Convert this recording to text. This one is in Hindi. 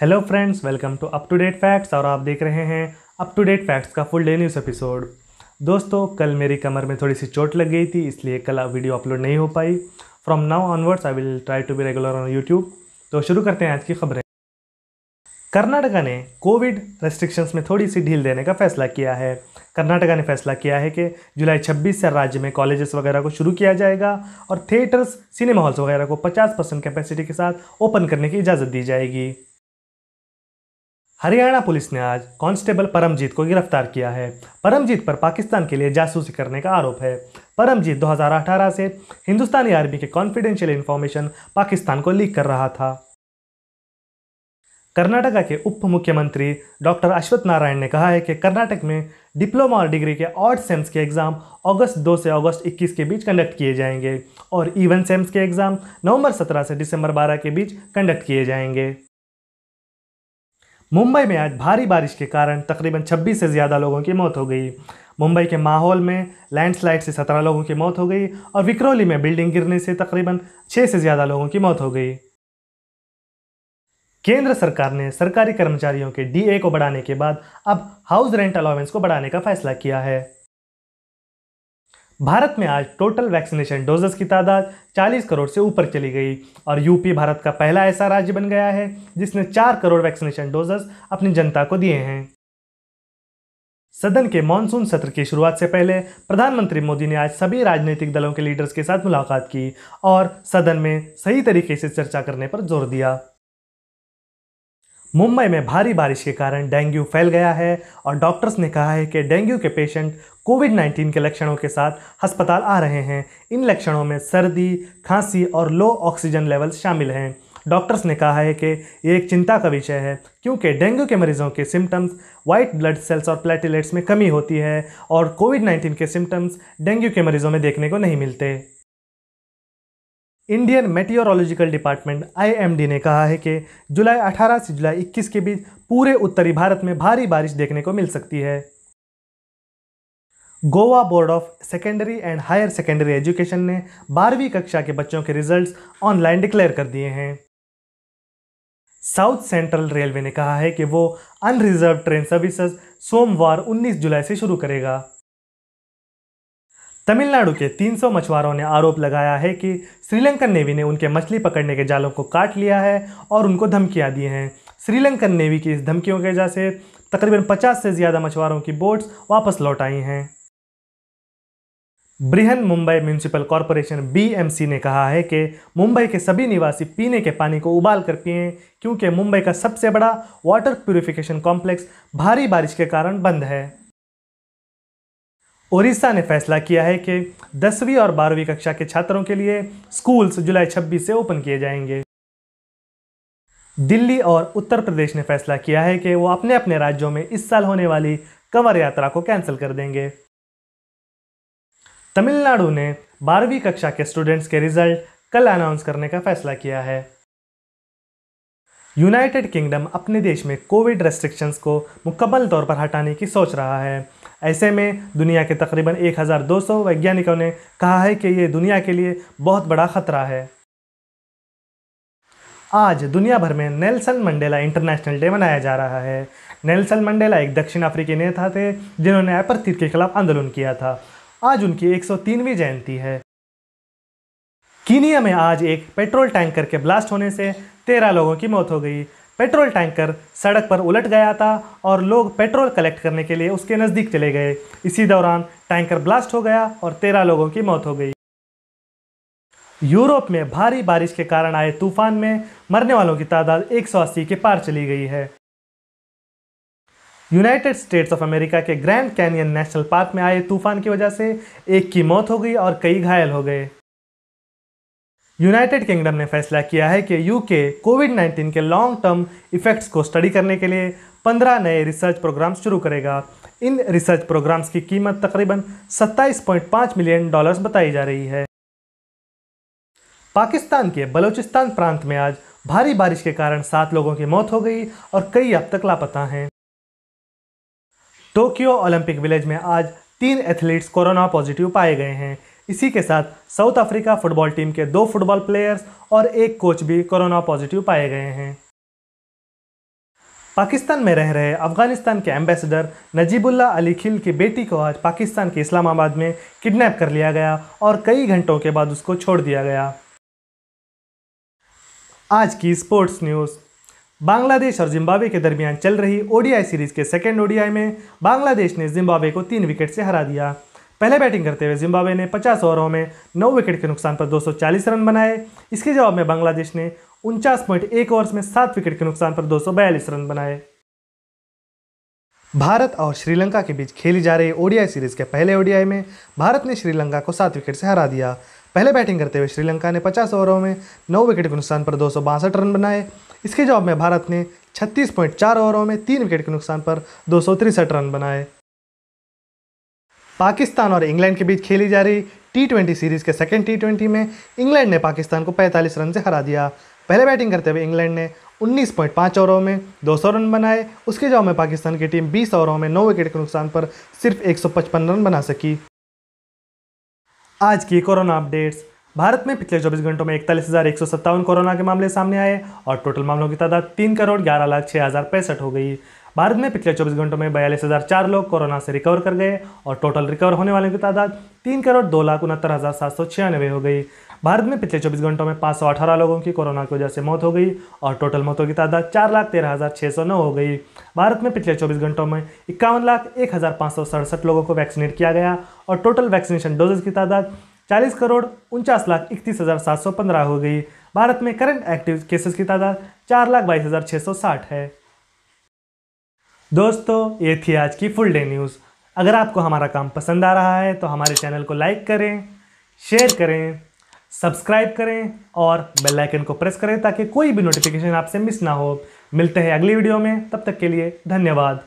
hello friends welcome to up to date facts और आप देख रहे हैं अप टू डेट फैक्ट्स का फुल डे न्यूज़ एपिसोड दोस्तों कल मेरी कमर में थोड़ी सी चोट लग गई थी इसलिए कल वीडियो अपलोड नहीं हो पाई from now onwards I will try to be regular on YouTube तो शुरू करते हैं आज की खबरें कर्नाटका ने कोविड रेस्ट्रिक्शंस में थोड़ी सी ढील देने का फैसला किया है कर्नाटका ने फैसला किया है कि जुलाई 26 से राज्य में कॉलेजेस वगैरह को शुरू किया जाएगा और थिएटर्स सिनेमा हॉल्स वगैरह को 50 परसेंट कैपेसिटी के साथ ओपन करने की इजाज़त दी जाएगी हरियाणा पुलिस ने आज कांस्टेबल परमजीत को गिरफ्तार किया है परमजीत पर पाकिस्तान के लिए जासूसी करने का आरोप है परमजीत 2018 से हिंदुस्तानी आर्मी के कॉन्फिडेंशियल इन्फॉर्मेशन पाकिस्तान को लीक कर रहा था कर्नाटका के उप मुख्यमंत्री डॉक्टर अश्वथ नारायण ने कहा है कि कर्नाटक में डिप्लोमा और डिग्री के ऑड सेम्स के एग्ज़ाम अगस्त 2 से अगस्त 21 के बीच कंडक्ट किए जाएंगे और इवन सेम्स के एग्ज़ाम नवंबर 17 से दिसंबर 12 के बीच कंडक्ट किए जाएंगे मुंबई में आज भारी बारिश के कारण तकरीबन 26 से ज़्यादा लोगों की मौत हो गई मुंबई के माहौल में लैंडस्लाइड से 17 लोगों की मौत हो गई और विक्रौली में बिल्डिंग गिरने से तकरीबन 6 से ज़्यादा लोगों की मौत हो गई केंद्र सरकार ने सरकारी कर्मचारियों के डीए को बढ़ाने के बाद अब हाउस रेंट अलाउंस को बढ़ाने का फैसला किया है भारत में आज टोटल वैक्सीनेशन डोजेस की तादाद 40 करोड़ से ऊपर चली गई और यूपी भारत का पहला ऐसा राज्य बन गया है जिसने 4 करोड़ वैक्सीनेशन डोजेस अपनी जनता को दिए हैं सदन के मानसून सत्र की शुरुआत से पहले प्रधानमंत्री मोदी ने आज सभी राजनीतिक दलों के लीडर्स के साथ मुलाकात की और सदन में सही तरीके से चर्चा करने पर जोर दिया मुंबई में भारी बारिश के कारण डेंगू फैल गया है और डॉक्टर्स ने कहा है कि डेंगू के पेशेंट कोविड 19 के लक्षणों के साथ अस्पताल आ रहे हैं इन लक्षणों में सर्दी खांसी और लो ऑक्सीजन लेवल शामिल हैं डॉक्टर्स ने कहा है कि ये एक चिंता का विषय है क्योंकि डेंगू के मरीजों के सिम्टम्स वाइट ब्लड सेल्स और प्लेटलेट्स में कमी होती है और कोविड 19 के सिम्टम्स डेंगू के मरीजों में देखने को नहीं मिलते इंडियन मेटियोरोलॉजिकल डिपार्टमेंट आई ने कहा है कि जुलाई 18 से जुलाई 21 के बीच पूरे उत्तरी भारत में भारी बारिश देखने को मिल सकती है Goa board of secondary and higher secondary education ने बारहवीं कक्षा के बच्चों के रिजल्ट्स ऑनलाइन डिक्लेयर कर दिए हैं साउथ सेंट्रल रेलवे ने कहा है कि वो अनरिजर्व ट्रेन सर्विसेज सोमवार 19 जुलाई से शुरू करेगा तमिलनाडु के 300 मछुआरों ने आरोप लगाया है कि श्रीलंकन नेवी ने उनके मछली पकड़ने के जालों को काट लिया है और उनको धमकियां दी हैं श्रीलंकन नेवी की इस धमकियों की वजह से तकरीबन 50 से ज़्यादा मछुआरों की बोट्स वापस लौट आई हैं Brihan Mumbai municipal corporation B ने कहा है कि मुंबई के सभी निवासी पीने के पानी को उबाल कर पिएं क्योंकि मुंबई का सबसे बड़ा वाटर प्योरीफिकेशन कॉम्प्लेक्स भारी बारिश के कारण बंद है ओडिशा ने फैसला किया है कि दसवीं और बारहवीं कक्षा के छात्रों के लिए स्कूल्स जुलाई छब्बीस से ओपन किए जाएंगे दिल्ली और उत्तर प्रदेश ने फैसला किया है कि वो अपने अपने राज्यों में इस साल होने वाली कंवर यात्रा को कैंसिल कर देंगे तमिलनाडु ने बारहवीं कक्षा के स्टूडेंट्स के रिजल्ट कल अनाउंस करने का फैसला किया है यूनाइटेड किंगडम अपने देश में कोविड रेस्ट्रिक्शंस को मुकम्मल तौर पर हटाने की सोच रहा है ऐसे में दुनिया के तकरीबन 1200 वैज्ञानिकों ने कहा है कि ये दुनिया के लिए बहुत बड़ा खतरा है आज दुनिया भर में नेल्सन मंडेला इंटरनेशनल डे मनाया जा रहा है नेल्सन मंडेला एक दक्षिण अफ्रीकी नेता थे जिन्होंने एपरथीट के खिलाफ आंदोलन किया था आज उनकी 103वीं जयंती है कीनिया में आज एक पेट्रोल टैंकर के ब्लास्ट होने से तेरह लोगों की मौत हो गई पेट्रोल टैंकर सड़क पर उलट गया था और लोग पेट्रोल कलेक्ट करने के लिए उसके नज़दीक चले गए इसी दौरान टैंकर ब्लास्ट हो गया और तेरह लोगों की मौत हो गई यूरोप में भारी बारिश के कारण आए तूफान में मरने वालों की तादाद 180 के पार चली गई है यूनाइटेड स्टेट्स ऑफ अमेरिका के ग्रैंड कैनियन नेशनल पार्क में आए तूफान की वजह से एक की मौत हो गई और कई घायल हो गए यूनाइटेड किंगडम ने फैसला किया है कि यूके कोविड 19 के लॉन्ग टर्म इफेक्ट्स को स्टडी करने के लिए 15 नए रिसर्च प्रोग्राम शुरू करेगा इन रिसर्च प्रोग्राम्स की कीमत तकरीबन 27.5 मिलियन डॉलर्स बताई जा रही है पाकिस्तान के बलूचिस्तान प्रांत में आज भारी बारिश के कारण सात लोगों की मौत हो गई और कई अब तक लापता हैं टोक्यो ओलंपिक विलेज में आज तीन एथलीट्स कोरोना पॉजिटिव पाए गए हैं इसी के साथ साउथ अफ्रीका फुटबॉल टीम के दो फुटबॉल प्लेयर्स और एक कोच भी कोरोना पॉजिटिव पाए गए हैं पाकिस्तान में रह रहे अफगानिस्तान के एम्बेसडर नजीबुल्ला अली खिल की बेटी को आज पाकिस्तान के इस्लामाबाद में किडनैप कर लिया गया और कई घंटों के बाद उसको छोड़ दिया गया आज की स्पोर्ट्स न्यूज़ बांग्लादेश और जिम्बाब्वे के दरमियान चल रही ओडीआई सीरीज के सेकेंड ओडीआई में बांग्लादेश ने जिम्बाब्वे को तीन विकेट से हरा दिया पहले बैटिंग करते हुए जिम्बाब्वे ने 50 ओवरों में 9 विकेट के नुकसान पर 240 रन बनाए इसके जवाब में बांग्लादेश ने उनचास पॉइंट एक ओवर में सात विकेट के नुकसान पर दो रन बनाए भारत और श्रीलंका के बीच खेली जा रही ओडीआई सीरीज के पहले ओडीआई में भारत ने श्रीलंका को सात विकेट से हरा दिया पहले बैटिंग करते हुए श्रीलंका ने 50 ओवरों में 9 विकेट के नुकसान पर दो रन बनाए इसके जवाब में भारत ने 36.4 ओवरों में तीन विकेट के नुकसान पर दो रन बनाए पाकिस्तान और इंग्लैंड के बीच खेली जा रही टी सीरीज़ के सेकेंड टी में इंग्लैंड ने पाकिस्तान को 45 रन से हरा दिया पहले बैटिंग करते हुए इंग्लैंड ने 19.5 ओवरों में 200 रन बनाए उसके जवाब में पाकिस्तान की टीम 20 ओवरों में 9 विकेट के नुकसान पर सिर्फ 155 रन बना सकी आज की कोरोना अपडेट्स भारत में पिछले चौबीस घंटों में इकतालीस हज़ार एक सौ सत्तावन कोरोना के मामले सामने आए और टोटल मामलों की तादाद तीन करोड़ ग्यारह लाख छः हज़ार पैंसठ हो गई भारत में पिछले 24 घंटों में बयालीस हज़ार चार लोग कोरोना से रिकवर कर गए और टोटल रिकवर होने वालों की तादाद तीन करोड़ दो लाख उनहत्तर हज़ार सात सौ छियानवे हो गई भारत में पिछले 24 घंटों में अठारह लोगों की कोरोना की वजह से मौत हो गई और टोटल मौतों की तादाद चार लाख तेरह हज़ार छः सौ नौ हो गई भारत में पिछले 24 घंटों में इक्यावन लाख एक हज़ार पाँच सौ सड़सठ लोगों को वैक्सीनेट किया गया और टोटल वैक्सीनेशन डोजेज की तादाद चालीस करोड़ उनचास लाख इकतीस हज़ार सात सौ पंद्रह हो गई भारत में करंट एक्टिव केसेस की तादाद चार लाख बाईस हज़ार छः सौ साठ है दोस्तों ये थी आज की फुल डे न्यूज़ अगर आपको हमारा काम पसंद आ रहा है तो हमारे चैनल को लाइक करें शेयर करें सब्सक्राइब करें और बेल आइकन को प्रेस करें ताकि कोई भी नोटिफिकेशन आपसे मिस ना हो मिलते हैं अगली वीडियो में तब तक के लिए धन्यवाद